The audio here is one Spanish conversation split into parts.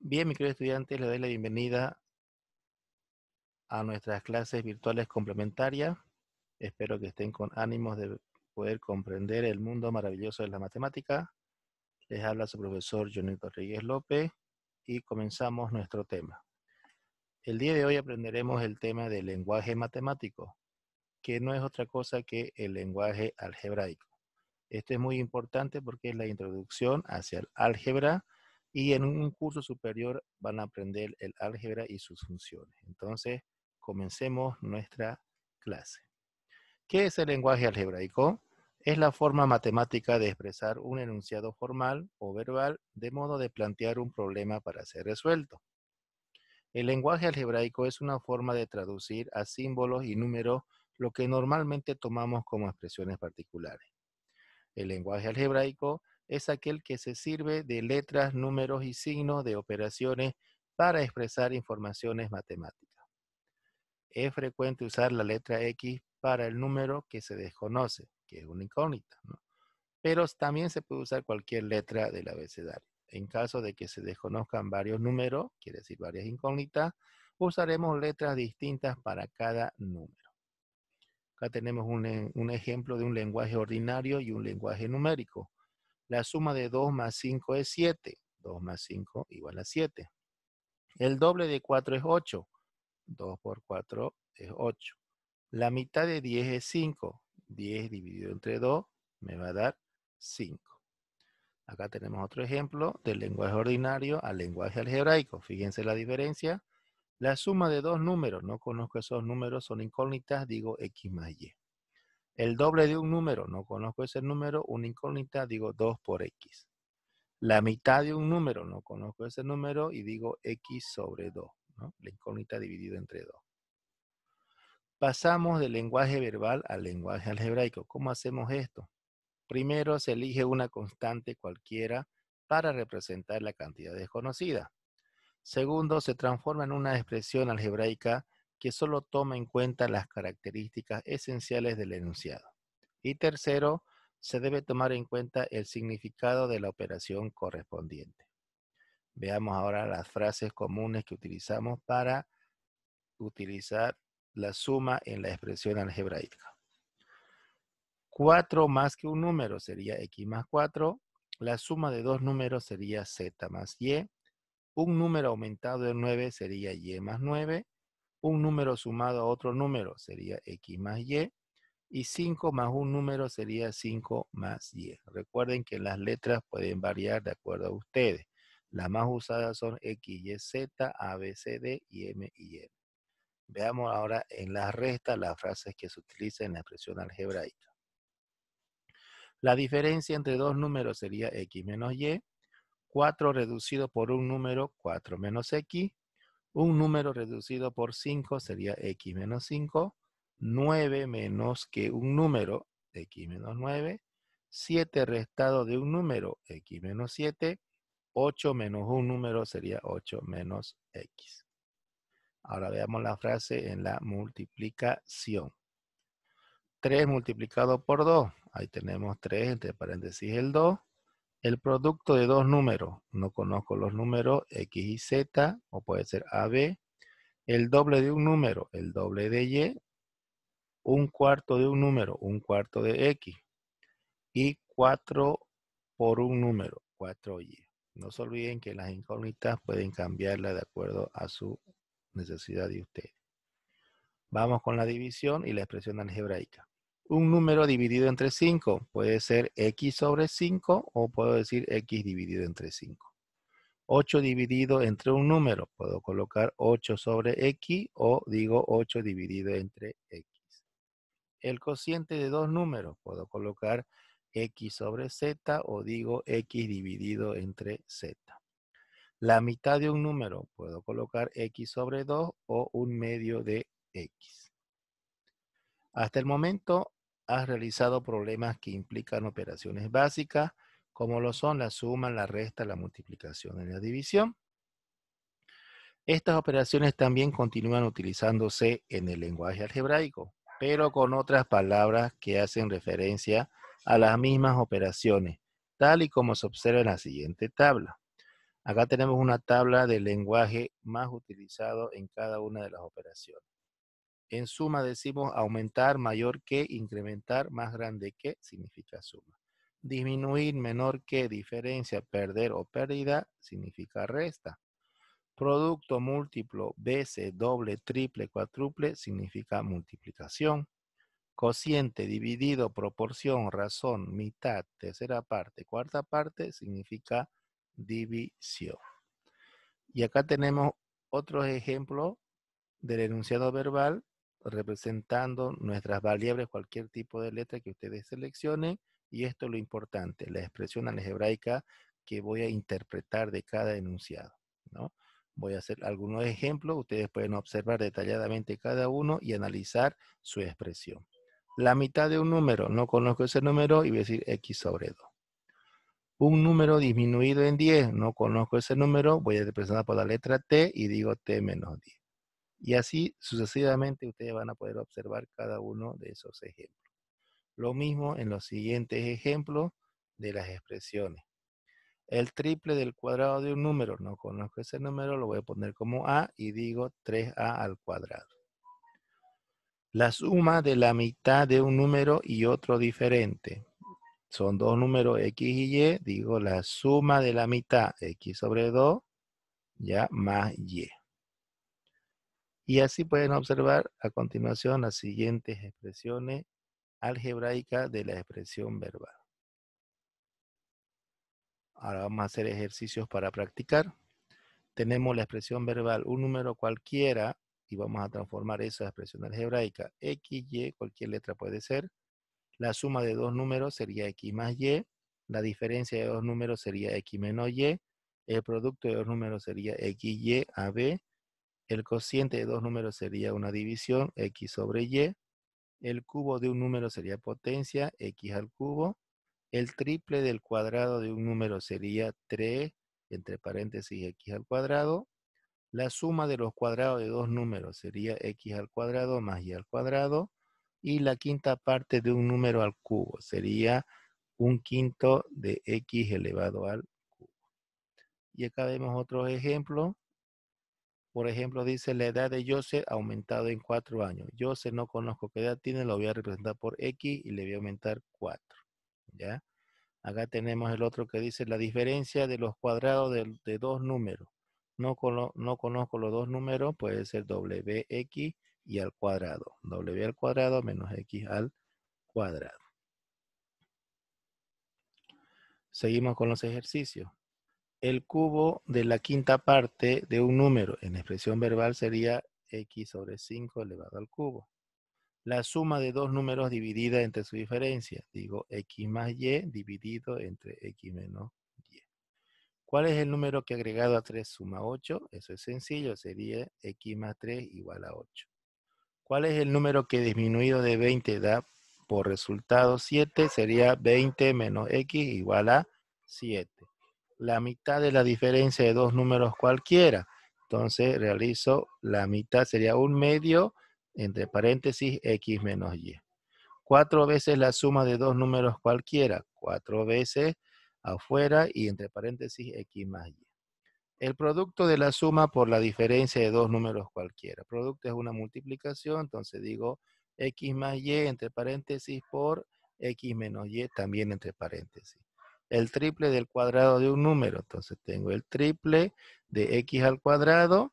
Bien, mi queridos estudiante, le doy la bienvenida a nuestras clases virtuales complementarias. Espero que estén con ánimos de poder comprender el mundo maravilloso de la matemática. Les habla su profesor Jonito Ríguez López y comenzamos nuestro tema. El día de hoy aprenderemos el tema del lenguaje matemático, que no es otra cosa que el lenguaje algebraico. Esto es muy importante porque es la introducción hacia el álgebra, y en un curso superior van a aprender el álgebra y sus funciones. Entonces, comencemos nuestra clase. ¿Qué es el lenguaje algebraico? Es la forma matemática de expresar un enunciado formal o verbal de modo de plantear un problema para ser resuelto. El lenguaje algebraico es una forma de traducir a símbolos y números lo que normalmente tomamos como expresiones particulares. El lenguaje algebraico es aquel que se sirve de letras, números y signos de operaciones para expresar informaciones matemáticas. Es frecuente usar la letra X para el número que se desconoce, que es una incógnita, pero también se puede usar cualquier letra del abecedario. En caso de que se desconozcan varios números, quiere decir varias incógnitas, usaremos letras distintas para cada número. Acá tenemos un eh, ejemplo de un lenguaje ordinario y un lenguaje numérico. La suma de 2 más 5 es 7. 2 más 5 igual a 7. El doble de 4 es 8. 2 por 4 es 8. La mitad de 10 es 5. 10 dividido entre 2 me va a dar 5. Acá tenemos otro ejemplo del lenguaje ordinario al lenguaje algebraico. Fíjense la diferencia. La suma de dos números, no conozco esos números, son incógnitas, digo X más Y. El doble de un número, no conozco ese número, una incógnita, digo 2 por x. La mitad de un número, no conozco ese número y digo x sobre 2. La incógnita dividido entre 2. Pasamos del lenguaje verbal al lenguaje algebraico. ¿Cómo hacemos esto? Primero se elige una constante cualquiera para representar la cantidad desconocida. Segundo, se transforma en una expresión algebraica que solo toma en cuenta las características esenciales del enunciado. Y tercero, se debe tomar en cuenta el significado de la operación correspondiente. Veamos ahora las frases comunes que utilizamos para utilizar la suma en la expresión algebraica. 4 más que un número sería x más 4. La suma de dos números sería z más y. Un número aumentado de 9 sería y más 9 un número sumado a otro número sería x más y, y 5 más un número sería 5 más y. Recuerden que las letras pueden variar de acuerdo a ustedes. Las más usadas son x, y, z, a, b, c, d, y m y n. Veamos ahora en la resta las frases que se utilizan en la expresión algebraica. La diferencia entre dos números sería x menos y, 4 reducido por un número, 4 menos x, un número reducido por 5 sería x menos 5. 9 menos que un número, x menos 9. 7 restado de un número, x menos 7. 8 menos un número sería 8 menos x. Ahora veamos la frase en la multiplicación. 3 multiplicado por 2. Ahí tenemos 3 entre paréntesis el 2. El producto de dos números, no conozco los números X y Z, o puede ser AB. El doble de un número, el doble de Y. Un cuarto de un número, un cuarto de X. Y 4 por un número, 4Y. No se olviden que las incógnitas pueden cambiarlas de acuerdo a su necesidad de ustedes. Vamos con la división y la expresión algebraica un número dividido entre 5. Puede ser x sobre 5 o puedo decir x dividido entre 5. 8 dividido entre un número. Puedo colocar 8 sobre x o digo 8 dividido entre x. El cociente de dos números. Puedo colocar x sobre z o digo x dividido entre z. La mitad de un número. Puedo colocar x sobre 2 o un medio de x. Hasta el momento has realizado problemas que implican operaciones básicas, como lo son la suma, la resta, la multiplicación y la división. Estas operaciones también continúan utilizándose en el lenguaje algebraico, pero con otras palabras que hacen referencia a las mismas operaciones, tal y como se observa en la siguiente tabla. Acá tenemos una tabla del lenguaje más utilizado en cada una de las operaciones. En suma decimos aumentar, mayor que, incrementar, más grande que, significa suma. Disminuir, menor que, diferencia, perder o pérdida, significa resta. Producto múltiplo, veces, doble, triple, cuádruple, significa multiplicación. Cociente, dividido, proporción, razón, mitad, tercera parte, cuarta parte, significa división. Y acá tenemos otros ejemplos del enunciado verbal representando nuestras variables, cualquier tipo de letra que ustedes seleccionen. Y esto es lo importante, la expresión algebraica que voy a interpretar de cada enunciado. ¿no? Voy a hacer algunos ejemplos, ustedes pueden observar detalladamente cada uno y analizar su expresión. La mitad de un número, no conozco ese número y voy a decir x sobre 2. Un número disminuido en 10, no conozco ese número, voy a representar por la letra t y digo t menos 10. Y así sucesivamente ustedes van a poder observar cada uno de esos ejemplos. Lo mismo en los siguientes ejemplos de las expresiones. El triple del cuadrado de un número, no conozco ese número, lo voy a poner como A y digo 3A al cuadrado. La suma de la mitad de un número y otro diferente. Son dos números X y Y, digo la suma de la mitad, X sobre 2, ya, más Y. Y así pueden observar a continuación las siguientes expresiones algebraicas de la expresión verbal. Ahora vamos a hacer ejercicios para practicar. Tenemos la expresión verbal, un número cualquiera, y vamos a transformar esa expresión algebraica. X, Y, cualquier letra puede ser. La suma de dos números sería X más Y. La diferencia de dos números sería X menos Y. El producto de dos números sería XY AB el cociente de dos números sería una división, x sobre y. El cubo de un número sería potencia, x al cubo. El triple del cuadrado de un número sería 3, entre paréntesis, x al cuadrado. La suma de los cuadrados de dos números sería x al cuadrado más y al cuadrado. Y la quinta parte de un número al cubo sería un quinto de x elevado al cubo. Y acá vemos otro ejemplo. Por ejemplo, dice la edad de Joseph ha aumentado en cuatro años. Joseph no conozco qué edad tiene, lo voy a representar por X y le voy a aumentar cuatro. ¿Ya? Acá tenemos el otro que dice la diferencia de los cuadrados de, dos números. No, no conozco los dos números, puede ser WX y al cuadrado. W al cuadrado menos X al cuadrado. Seguimos con los ejercicios el cubo de la quinta parte de un número en expresión verbal sería x sobre 5 elevado al cubo. La suma de dos números dividida entre su diferencia. Digo x más y dividido entre x menos y. ¿Cuál es el número que agregado a 3 suma 8? Eso es sencillo, sería x más 3 igual a 8. ¿Cuál es el número que disminuido de 20 da por resultado 7? Sería 20 menos x igual a 7 la mitad de la diferencia de dos números cualquiera. Entonces realizo la mitad, sería un medio, entre paréntesis, x menos y. Cuatro veces la suma de dos números cualquiera. Cuatro veces afuera y entre paréntesis, x más y. El producto de la suma por la diferencia de dos números cualquiera. Producto es una multiplicación, entonces digo x más y entre paréntesis por x menos y también entre paréntesis el triple del cuadrado de un número. Entonces tengo el triple de x al cuadrado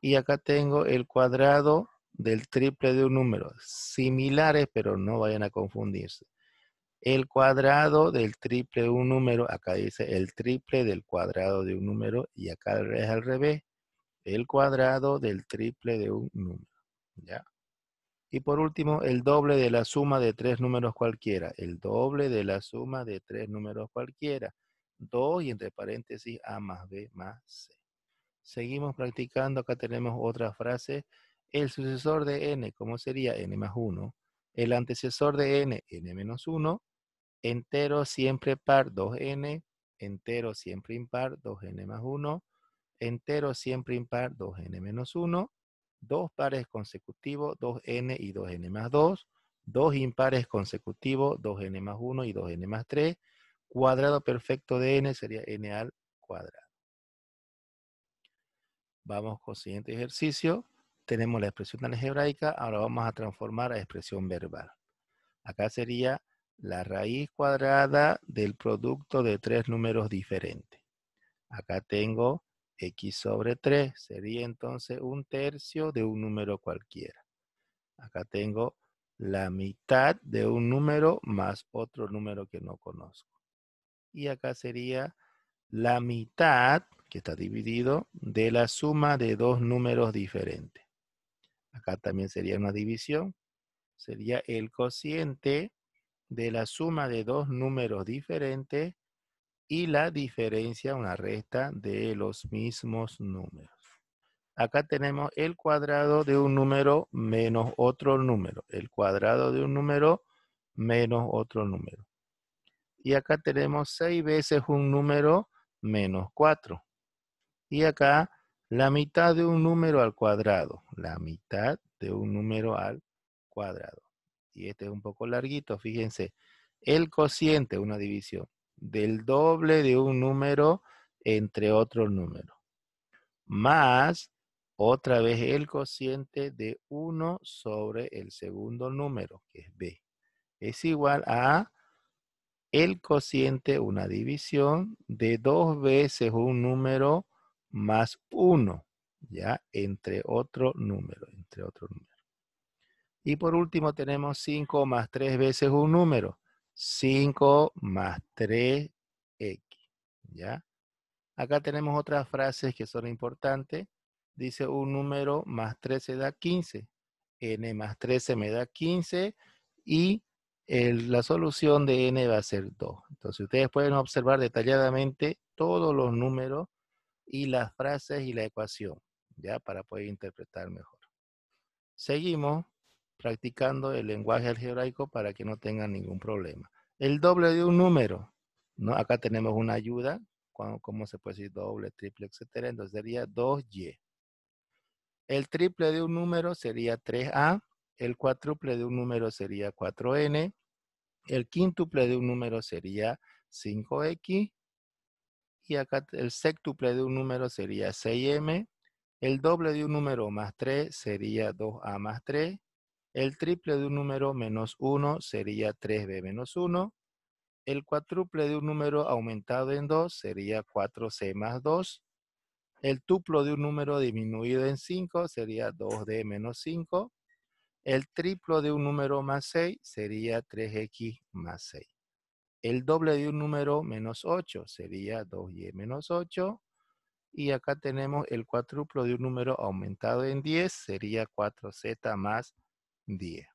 y acá tengo el cuadrado del triple de un número. Similares, pero no vayan a confundirse. El cuadrado del triple de un número, acá dice el triple del cuadrado de un número y acá es al revés. El cuadrado del triple de un número. ¿Ya? Y por último, el doble de la suma de tres números cualquiera. El doble de la suma de tres números cualquiera. 2 y entre paréntesis A más B más C. Seguimos practicando. Acá tenemos otra frase. El sucesor de N, ¿cómo sería? N más 1. El antecesor de N, N menos 1. Entero siempre par, 2N. Entero siempre impar, 2N más 1. Entero siempre impar, 2N menos 1 dos pares consecutivos, 2n y 2n más 2, dos impares consecutivos, 2n más 1 y 2n más 3, cuadrado perfecto de n sería n al cuadrado. Vamos con el siguiente ejercicio. Tenemos la expresión algebraica, ahora vamos a transformar a expresión verbal. Acá sería la raíz cuadrada del producto de tres números diferentes. Acá tengo x sobre 3 sería entonces un tercio de un número cualquiera. Acá tengo la mitad de un número más otro número que no conozco. Y acá sería la mitad, que está dividido, de la suma de dos números diferentes. Acá también sería una división. Sería el cociente de la suma de dos números diferentes y la diferencia, una resta de los mismos números. Acá tenemos el cuadrado de un número menos otro número. El cuadrado de un número menos otro número. Y acá tenemos 6 veces un número menos 4. Y acá la mitad de un número al cuadrado. La mitad de un número al cuadrado. Y este es un poco larguito, fíjense. El cociente, una división del doble de un número entre otro número, más otra vez el cociente de 1 sobre el segundo número, que es b. Es igual a el cociente, una división de dos veces un número más 1, ya, entre otro número, entre otro número. Y por último tenemos 5 más 3 veces un número, 5 más 3x. ¿Ya? Acá tenemos otras frases que son importantes. Dice un número más 13 da 15. n más 13 me da 15. Y la solución de n va a ser 2. Entonces ustedes pueden observar detalladamente todos los números y las frases y la ecuación. Ya para poder interpretar mejor. Seguimos practicando el lenguaje algebraico para que no tengan ningún problema. El doble de un número, ¿no? Acá tenemos una ayuda, ¿cómo se puede decir doble, triple, etcétera? Entonces sería 2y. El triple de un número sería 3a, el cuádruple de un número sería 4n, el quíntuple de un número sería 5x, y acá el séctuple de un número sería 6m, el doble de un número más 3 sería 2a más 3, el triple de un número menos 1 sería 3b menos 1. El cuádruple de un número aumentado en 2 sería 4c más 2. El tuplo de un número disminuido en 5 sería 2d menos 5. El triplo de un número más 6 sería 3x más 6. El doble de un número menos 8 sería 2y menos 8. Y acá tenemos el cuádruplo de un número aumentado en 10, sería 4z más 10.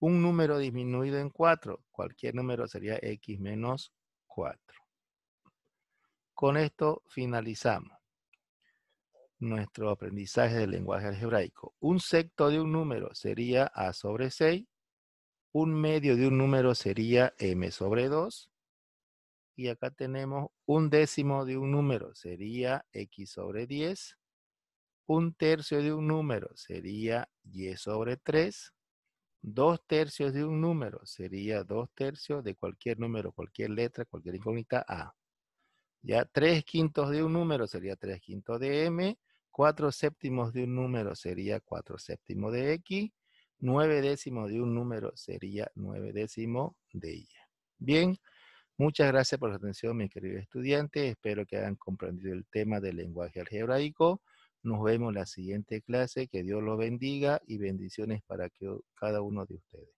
Un número disminuido en 4, cualquier número sería x menos 4. Con esto finalizamos nuestro aprendizaje del lenguaje algebraico. Un sexto de un número sería a sobre 6, un medio de un número sería m sobre 2, y acá tenemos un décimo de un número, sería x sobre 10, un tercio de un número sería y sobre 3. Dos tercios de un número sería dos tercios de cualquier número, cualquier letra, cualquier incógnita A. Ya tres quintos de un número sería tres quintos de M. Cuatro séptimos de un número sería cuatro séptimos de X. Nueve décimos de un número sería nueve décimos de Y. Bien, muchas gracias por la atención, mis queridos estudiantes. Espero que hayan comprendido el tema del lenguaje algebraico. Nos vemos en la siguiente clase. Que Dios los bendiga y bendiciones para que cada uno de ustedes.